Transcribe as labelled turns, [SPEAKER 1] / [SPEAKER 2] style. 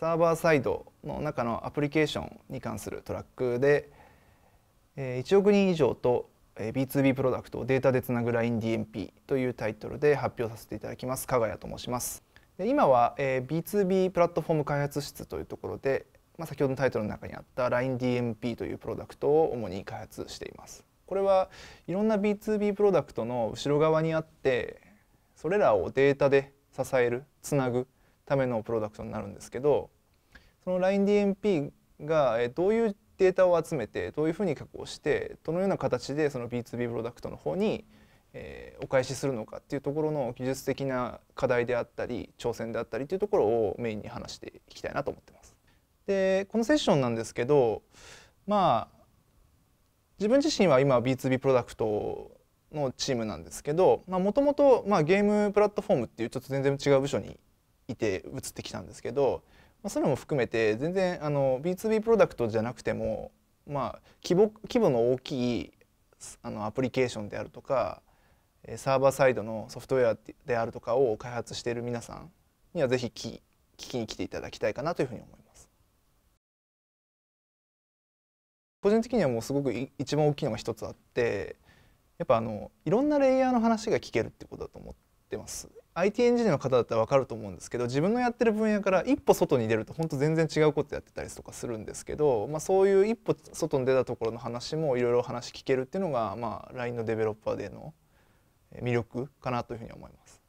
[SPEAKER 1] サーバーサイドの中のアプリケーションに関するトラックで1億人以上と B2B プロダクトをデータでつなぐ LINEDMP というタイトルで発表させていただきます加賀谷と申します今は B2B プラットフォーム開発室というところで、まあ、先ほどのタイトルの中にあった LINEDMP というプロダクトを主に開発していますこれはいろんな B2B プロダクトの後ろ側にあってそれらをデータで支えるつなぐためのプロダクトになるんですけどその LINEDMP がどういうデータを集めてどういうふうに加工してどのような形でその B2B プロダクトの方にえお返しするのかっていうところの技術的な課題であったり挑戦であったりというところをメインに話していきたいなと思ってます。でこのセッションなんですけどまあ自分自身は今 B2B プロダクトのチームなんですけどもともとゲームプラットフォームっていうちょっと全然違う部署にいて移ってきたんですけど、まあ、それも含めて全然あの B2B プロダクトじゃなくても、まあ、規模規模の大きいあのアプリケーションであるとかサーバーサイドのソフトウェアであるとかを開発している皆さんにはぜひ聞きに来ていただきたいかなというふうに思います。個人的にはもうすごく一番大きいのが一つあってやっぱあのいろんなレイヤーの話が聞けるってことだと思って。ってます IT エンジニアの方だったら分かると思うんですけど自分のやってる分野から一歩外に出ると本当全然違うことやってたりとかするんですけど、まあ、そういう一歩外に出たところの話もいろいろ話聞けるっていうのが、まあ、LINE のデベロッパーでの魅力かなというふうに思います。